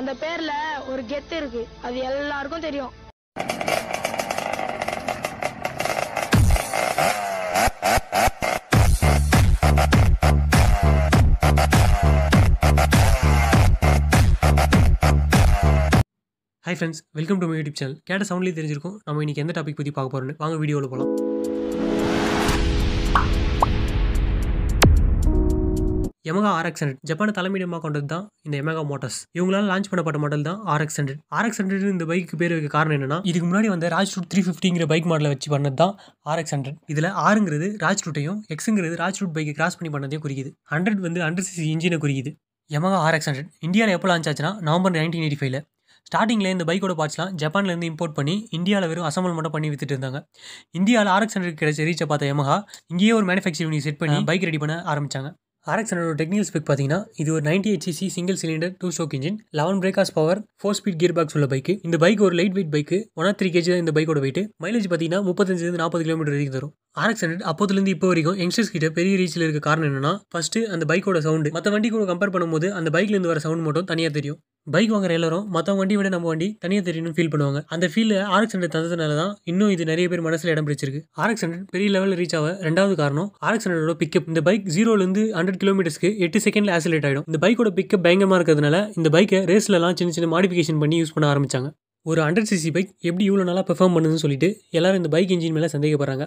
அந்த பேர்ல ஒரு கெத்து இருக்கு அது எல்லாருக்கும் தெரியும் hi friends welcome to my YouTube channel கேட்ட சவுண்ட்லேயே தெரிஞ்சிருக்கும் நம்ம இன்னைக்கு எந்த டாபிக் பற்றி பார்க்க போகிறோன்னு வாங்க வீடியோவில் போகலாம் எமகா ஆர்எக்ஸ் ஹண்ட்ரட் ஜப்பான் தலைமையிடமாக கொண்டது தான் இந்த எமகா மோட்டர்ஸ் இவங்களால லான்ச் பண்ணப்பட்ட மாடல் தான் ஆர்எக்ஸ் ஹண்ட்ரட் ஆர்எக்ஸ் ஹண்ட்ரட் இந்த பைக்கு பேர் வைக்க காரணம் என்னன்னா இதுக்கு முன்னாடி வந்து ரூட் த்ரீ ஃபிஃப்டிங்கிற பைக் மாடலை வச்சு பண்ணது தான் ஆர்எக்ஸ் ஹண்ட்ரட் இதில் ஆறுங்கிறது ரூட்டையும் எக்ஸுங்கிறது ரூட் பைக்கை கிராஸ் பண்ணி பண்ணதே குறிக்குது ஹண்ட்ரட் வந்து ஹண்ட்ரட் சிசி இன்ஜினை குறிக்குது எமகா ஆர்எக்ஸ் ஹண்ட்ரட் இந்தியாவில் எப்போ லான்ச் ஆச்சுன்னா நவம்பர் நைன்டீன் எயிட்டி ஃபைவ்ல ஸ்டார்டிங்கில் இந்த பைக்கோட பார்ட்ஸ்லாம் ஜப்பான்லேருந்து இம்போர்ட் பண்ணி இந்தியாவில் வெறும் அசம்பல் மட்டும் பண்ணி வித்துட்டு இருந்தாங்க இந்தியாவில் ஆர்எக்ஸ் ஹண்ட்ரட் கிடைச்ச ரீச்சை பார்த்த எமஹா இங்கேயே ஒரு மேனுஃபேக்சரிங் செட் பண்ணி பைக் ரெடி பண்ண ஆரம்பித்தாங்க ஆர்எக்ஸ் ஹண்ட்ரட் டெக்னிக்கல் ஸ்பெக் பார்த்தீங்கன்னா இது ஒரு ninety eight CC single cylinder two stroke engine eleven brake horse power four speed gear box உள்ள பைக் இந்த பைக் ஒரு light weight bike one or three KG தான் இந்த பைக்கோட வெயிட் மைலேஜ் பார்த்தீங்கன்னா முப்பத்தஞ்சுலேருந்து நாற்பது கிலோமீட்டர் வரைக்கும் தரும் ஆர்எக்ஸ் ஹண்ட்ரட் அப்போதுலேருந்து இப்போ வரைக்கும் யங்ஸ்டர்ஸ் கிட்ட பெரிய ரீச்சில் இருக்க காரணம் என்னன்னா ஃபஸ்ட்டு அந்த பைக்கோட சவுண்டு மற்ற வண்டி கூட கம்பேர் பண்ணும்போது அந்த பைக்லேருந்து வர சவுண்ட் மட்டும் தனியாக தெரியும் பைக் வாங்குற எல்லாரும் மற்றவங்க வண்டி விட நம்ம வண்டி தனியாக தெரியணும்னு ஃபீல் பண்ணுவாங்க அந்த ஃபீல் ஆர்எக்ஸ் ஹண்ட்ரட் தந்ததுனால தான் இன்னும் இது நிறைய பேர் மனசில் இடம் பிடிச்சிருக்கு ஆர்எக்ஸ் ஹண்ட்ரட் பெரிய லெவலில் ரீச் ஆக ரெண்டாவது காரணம் ஆர்எக்ஸ் ஹண்ட்ரடோட பிக்கப் இந்த பைக் ஜீரோலேருந்து ஹண்ட்ரட் கிலோமீட்டர்ஸ்க்கு எட்டு செகண்ட்ல ஆசிலேட் ஆகிடும் இந்த பைக்கோட பிக்கப் பயங்கரமாக இருக்கிறதுனால இந்த பைக்கை ரேஸ்லலாம் சின்ன சின்ன மாடிஃபிகேஷன் பண்ணி யூஸ் பண்ண ஆரம்பிச்சாங்க ஒரு ஹண்ட்ரட் சிசி பைக் எப்படி இவ்வளோ நல்லா பெர்ஃபார்ம் பண்ணுதுன்னு சொல்லிட்டு எல்லாரும் இந்த பைக் இன்ஜின் மேலே சந்தேகப்படுறாங்க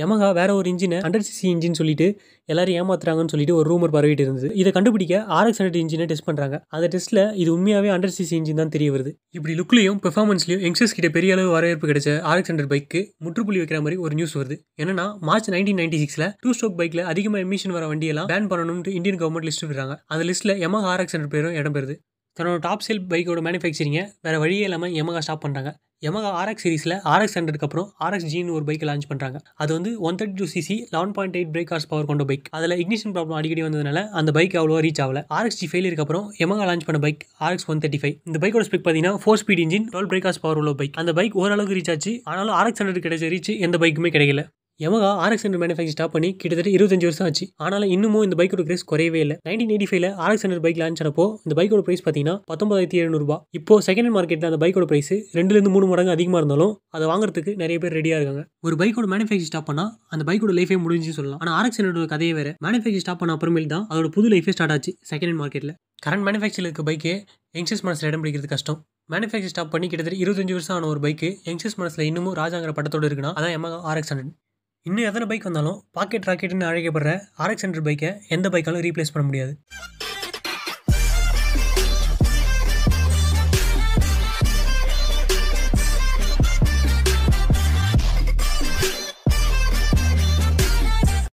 யமகா வேற ஒரு இன்ஜினை ஹண்ட்ரட் சிசி இன்ஜின் சொல்லிட்டு எல்லாரும் ஏமாத்துறாங்கன்னு சொல்லிட்டு ஒரு ரூமர் பரவிட்டு இருந்தது இதை கண்டுபிடிக்க ஆர்எக்ஸ் ஹண்ட்ரட் இன்ஜினை டெஸ்ட் பண்ணுறாங்க அந்த டெஸ்ட்டில் இது உண்மையாகவே ஹண்ட்ரட் சிசி இன்ஜின் தான் தெரிய வருது இப்படி லுக்லையும் பெர்ஃபார்மன்ஸ்லையும் யங்ஸ்டர்ஸ் கிட்ட பெரிய அளவு வரவேற்பு கிடைச்ச ஆர்எக்ஸ் ஹண்ட்ரட் பைக்கு முற்றுப்புள்ளி வைக்கிற மாதிரி ஒரு நியூஸ் வருது என்னன்னா மார்ச் நைன்டீன் நைன்டி சிக்ஸில் டூ ஸ்டோக் பைக்கில் அதிகமாக எமிஷன் வர வண்டியெல்லாம் பேன் பண்ணணும்னு இந்தியன் கவர்மெண்ட் லிஸ்ட் விடுறாங்க அந்த லிஸ்ட்டில் யமகா ஆர்எக்ஸ் ஹண்ட்ரட் பேரும் இடம் தன்னோட டாப் சேல் பைக்கோட மேனுஃபேக்சரிங்கை வேறு வழியே இல்லாமல் எமகா ஸ்டாப் பண்ணுறாங்க எமகா ஆர்எக்ஸ் சீரிஸில் ஆர்எக்ஸ் ஹண்ட்ரட் அப்புறம் ஆர்எக்ஸ் ஜீன் ஒரு பைக் லான்ச் பண்ணுறாங்க அது வந்து one thirty two CC eleven point eight brake horse power கொண்ட பைக் அதில் இக்னிஷன் ப்ராப்ளம் அடிக்கடி வந்ததுனால அந்த பைக் அவ்வளோ ரீச் ஆகல ஆர்எக்ஸ் ஜி ஃபெயிலியருக்கு அப்புறம் எமகா லான்ச் பண்ண bike RX one thirty five இந்த பைக்கோட ஸ்பெக் பார்த்தீங்கன்னா four speed engine twelve brake horse power உள்ள பைக் அந்த பைக் ஓரளவுக்கு ரீச் ஆச்சு ஆனாலும் ஆர்எக்ஸ் ஹண்ட்ரட் கிடைச்ச ரீச் எந்த பைக்குமே கிடைக்கல Yamaha RX hundred manufacture stop பண்ணி கிட்டத்தட்ட இருபத்தஞ்சு வருஷம் ஆச்சு ஆனாலும் இன்னமும் இந்த பைக்கோட பிரைஸ் குறையவே இல்லை நைன்டீன் எயிட்டி ஃபைவ்ல ஆர்எக்ஸ் ஹண்ட்ரட் பைக் லான்ச் ஆனப்போ இந்த பைக்கோட பிரைஸ் பார்த்தீங்கன்னா பத்தொன்பதாயிரத்தி எழுநூறுபா இப்போ செகண்ட் ஹேண்ட் மார்க்கெட்டில் அந்த பைக்கோட பிரைஸ் ரெண்டுலேருந்து மூணு மடங்கு அதிகமாக இருந்தாலும் அதை வாங்குறதுக்கு நிறைய பேர் ரெடியாக இருக்காங்க ஒரு பைக்கோட மேனுஃபேக்சர் ஸ்டாப் பண்ணால் அந்த பைக்கோட லைஃபே முடிஞ்சு சொல்லலாம் ஆனால் ஆர்எக்ஸ் ஹண்ட்ரட் கதையே வேறு மேனுஃபேக்சர் ஸ்டாப் பண்ண அப்புறமேல் தான் அதோட புது லைஃபே ஸ்டார்ட் ஆச்சு செகண்ட் ஹேண்ட் மார்க்கெட்டில் கரண்ட் மேனுஃபேக்சர் இருக்க பைக்கே யங்ஸ்டர்ஸ் மனசில் இடம் பிடிக்கிறது கஷ்டம் மேனுஃபேக்சர் ஸ்டாப் பண்ணி கிட்டத்தட்ட இருபத்தஞ்சு வருஷம் ஆன ஒரு பைக்கு யங்ஸ்டர்ஸ் மனசில் இன்னமும் ராஜாங்கிற படத்தோடு இருக்குன்னா அதான் எமகா ஆர்எக்ஸ் ஹண்ட்ரட் இன்னும் எத்தனை பைக் வந்தாலும் பாக்கெட் ராக்கெட்டுன்னு அழைக்கப்படுற ஆர்எக்ஸ் ஹண்ட்ரட் பைக்கை எந்த பைக்காலும் ரீப்ளேஸ் பண்ண முடியாது